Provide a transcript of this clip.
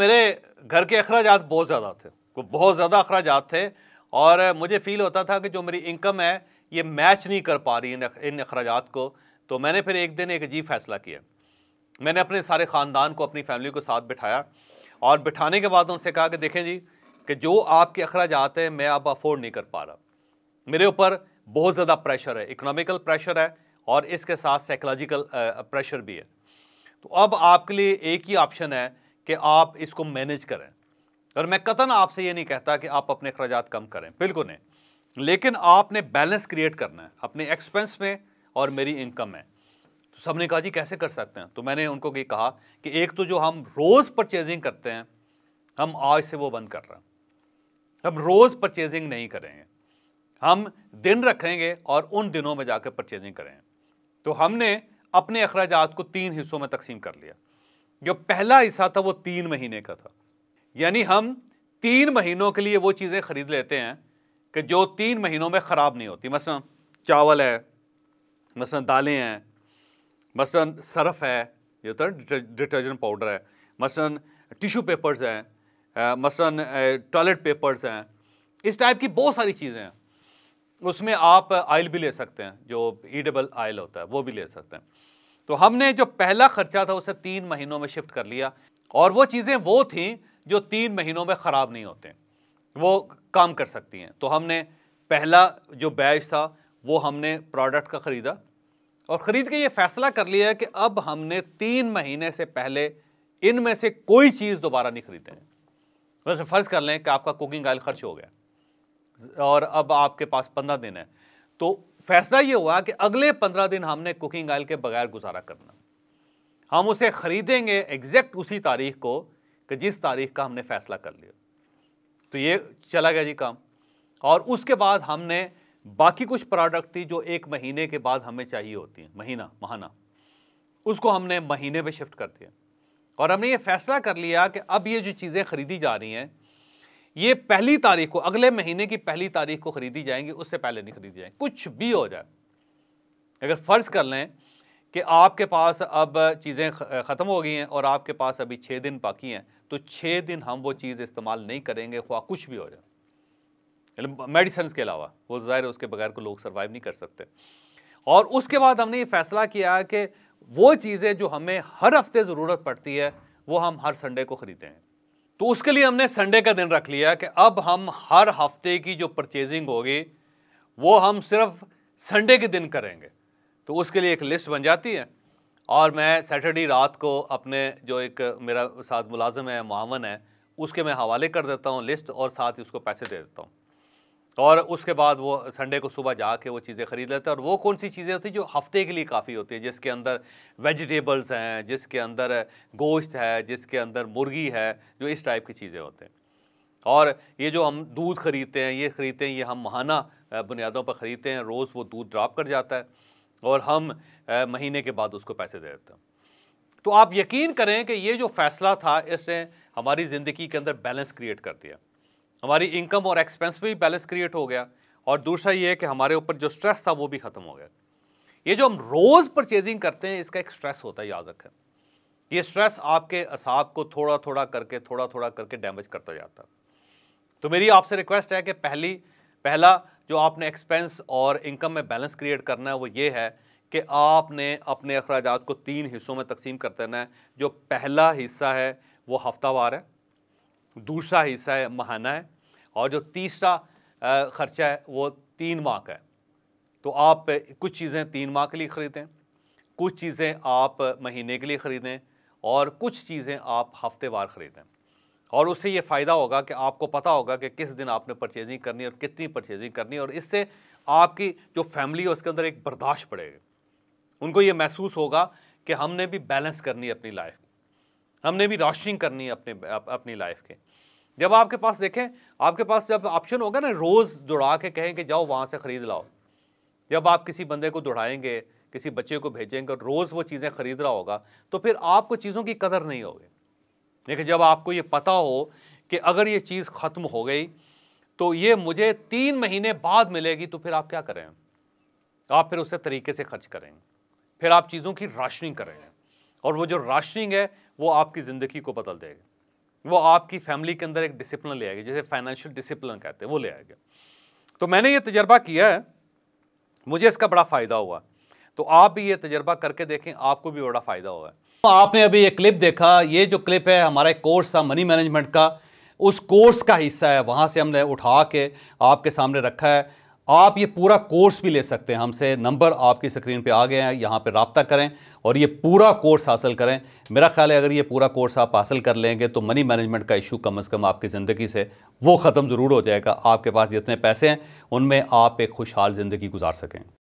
मेरे घर के अखराज बहुत ज़्यादा थे बहुत ज़्यादा अखराज थे और मुझे फील होता था कि जो मेरी इनकम है ये मैच नहीं कर पा रही इन इन अखराज को तो मैंने फिर एक दिन एक अजीब फैसला किया मैंने अपने सारे ख़ानदान को अपनी फैमिली को साथ बिठाया और बिठाने के बाद उनसे कहा कि देखें जी कि जो आपके अखराज हैं मैं अब अफोर्ड नहीं कर पा रहा मेरे ऊपर बहुत ज़्यादा प्रेशर है इकोनॉमिकल प्रेशर है और इसके साथ साइकोलॉजिकल प्रेशर भी है तो अब आपके लिए एक ही ऑप्शन है कि आप इसको मैनेज करें और मैं कतन आपसे ये नहीं कहता कि आप अपने अखराज कम करें बिल्कुल नहीं लेकिन आपने बैलेंस क्रिएट करना है अपने एक्सपेंस में और मेरी इनकम में तो सबने कहा जी कैसे कर सकते हैं तो मैंने उनको ये कहा कि एक तो जो हम रोज़ परचेजिंग करते हैं हम आज से वो बंद कर रहे हैं हम रोज़ परचेजिंग नहीं करेंगे हम दिन रखेंगे और उन दिनों में जाकर परचेजिंग करेंगे तो हमने अपने अखराज को तीन हिस्सों में तकसीम कर लिया जो पहला हिस्सा था वो तीन महीने का था यानी हम तीन महीनों के लिए वो चीज़ें ख़रीद लेते हैं कि जो तीन महीनों में ख़राब नहीं होती मसलन चावल है मसलन दालें हैं मसलन सरफ़ है ये था तो डिटर्जेंट पाउडर है मसलन टिशू पेपर्स हैं मसलन टॉयलेट पेपर्स हैं इस टाइप की बहुत सारी चीज़ें हैं उसमें आप आयल भी ले सकते हैं जो ईडेबल आयल होता है वो भी ले सकते हैं तो हमने जो पहला खर्चा था उसे तीन महीनों में शिफ्ट कर लिया और वो चीज़ें वो थीं जो तीन महीनों में ख़राब नहीं होते वो काम कर सकती हैं तो हमने पहला जो बैच था वो हमने प्रोडक्ट का ख़रीदा और ख़रीद के ये फैसला कर लिया कि अब हमने तीन महीने से पहले इनमें से कोई चीज़ दोबारा नहीं खरीदे वैसे फ़र्ज़ कर लें कि आपका कुकिंग ऑयल खर्च हो गया और अब आपके पास पंद्रह दिन है तो फैसला ये हुआ कि अगले पंद्रह दिन हमने कुकिंग ऑयल के बगैर गुजारा करना हम उसे ख़रीदेंगे एग्जैक्ट उसी तारीख को कि जिस तारीख का हमने फैसला कर लिया तो ये चला गया जी काम और उसके बाद हमने बाकी कुछ प्रोडक्ट थी जो एक महीने के बाद हमें चाहिए होती हैं महीना महाना उसको हमने महीने पे शिफ्ट कर दिया और हमने ये फैसला कर लिया कि अब ये जो चीज़ें खरीदी जा रही हैं ये पहली तारीख को अगले महीने की पहली तारीख को खरीदी जाएंगी उससे पहले नहीं खरीदी जाएंगी कुछ भी हो जाए अगर फ़र्ज़ कर लें कि आपके पास अब चीज़ें ख़त्म हो गई हैं और आपके पास अभी छः दिन बाकी हैं तो छः दिन हम वो चीज़ इस्तेमाल नहीं करेंगे ख्वा कुछ भी हो जाए मतलब मेडिसन के अलावा वो ज़ाहिर उसके बगैर को लोग सर्वाइव नहीं कर सकते और उसके बाद हमने ये फ़ैसला किया कि वो चीज़ें जो हमें हर हफ्ते ज़रूरत पड़ती है वो हम हर संडे को ख़रीदें तो उसके लिए हमने संडे का दिन रख लिया कि अब हम हर हफ्ते की जो परचेजिंग होगी वो हम सिर्फ संडे के दिन करेंगे तो उसके लिए एक लिस्ट बन जाती है और मैं सैटरडे रात को अपने जो एक मेरा साथ मुलाजम है मावन है उसके मैं हवाले कर देता हूँ लिस्ट और साथ ही उसको पैसे दे देता हूँ और उसके बाद वो संडे को सुबह जाके वो चीज़ें ख़रीद लेते हैं और वो कौन सी चीज़ें होती हैं जो हफ्ते के लिए काफ़ी होती हैं जिसके अंदर वेजिटेबल्स हैं जिसके अंदर गोश्त है जिसके अंदर मुर्गी है जो इस टाइप की चीज़ें होते हैं और ये जो हम दूध ख़रीदते हैं ये ख़रीदते हैं ये हम महाना बुनियादों पर ख़रीदते हैं रोज़ वो दूध ड्राप कर जाता है और हम महीने के बाद उसको पैसे दे देते हैं तो आप यकीन करें कि ये जो फ़ैसला था इसने हमारी ज़िंदगी के अंदर बैलेंस क्रिएट कर दिया हमारी इनकम और एक्सपेंस पे भी बैलेंस क्रिएट हो गया और दूसरा ये है कि हमारे ऊपर जो स्ट्रेस था वो भी ख़त्म हो गया ये जो हम रोज़ परचेजिंग करते हैं इसका एक स्ट्रेस होता है याद रखें ये स्ट्रेस आपके असाब को थोड़ा थोड़ा करके थोड़ा थोड़ा करके डैमेज करता जाता तो मेरी आपसे रिक्वेस्ट है कि पहली पहला जो आपने एक्सपेंस और इनकम में बैलेंस क्रिएट करना है वो ये है कि आपने अपने अखराज को तीन हिस्सों में तकसीम कर देना है जो पहला हिस्सा है वो हफ्तावार है दूसरा हिस्सा है महाना है और जो तीसरा ख़र्चा है वो तीन माह का है तो आप कुछ चीज़ें तीन माह के लिए ख़रीदें कुछ चीज़ें आप महीने के लिए ख़रीदें और कुछ चीज़ें आप हफ्तेवार ख़रीदें और उससे ये फ़ायदा होगा कि आपको पता होगा कि किस दिन आपने परचेजिंग करनी और कितनी परचेजिंग करनी और इससे आपकी जो फैमिली है उसके अंदर एक बर्दाश्त पड़ेगी उनको ये महसूस होगा कि हमने भी बैलेंस करनी है अपनी लाइफ हमने भी रोशनिंग करनी है अपने अप, अपनी लाइफ के जब आपके पास देखें आपके पास जब ऑप्शन होगा ना रोज़ दौड़ा के कहें कि जाओ वहाँ से ख़रीद लाओ जब आप किसी बंदे को दौड़ाएंगे किसी बच्चे को भेजेंगे और रोज़ वो चीज़ें ख़रीद रहा होगा तो फिर आपको चीज़ों की कदर नहीं होगी लेकिन जब आपको ये पता हो कि अगर ये चीज़ ख़त्म हो गई तो ये मुझे तीन महीने बाद मिलेगी तो फिर आप क्या करें आप फिर उसे तरीके से खर्च करेंगे फिर आप चीज़ों की राशनिंग करेंगे और वो जो राशनिंग है वो आपकी ज़िंदगी को बदल देगा वो आपकी फैमिली के अंदर एक डिसिप्लिन ले आएगी जैसे फाइनेंशियल डिसिप्लिन कहते हैं वो ले आएगा तो मैंने ये तजर्बा किया है मुझे इसका बड़ा फ़ायदा हुआ तो आप भी ये तजर्बा करके देखें आपको भी बड़ा फ़ायदा हुआ है तो आपने अभी ये क्लिप देखा ये जो क्लिप है हमारा एक कोर्स था मनी मैनेजमेंट का उस कोर्स का हिस्सा है वहाँ से हमने उठा के आपके सामने रखा है आप ये पूरा कोर्स भी ले सकते हैं हमसे नंबर आपकी स्क्रीन पे आ गए हैं यहाँ पे रबता करें और ये पूरा कोर्स हासिल करें मेरा ख्याल है अगर ये पूरा कोर्स आप हासिल कर लेंगे तो मनी मैनेजमेंट का इशू कम अज़ कम आपकी ज़िंदगी से वो ख़त्म ज़रूर हो जाएगा आपके पास जितने पैसे हैं उनमें आप एक खुशहाल ज़िंदगी गुजार सकें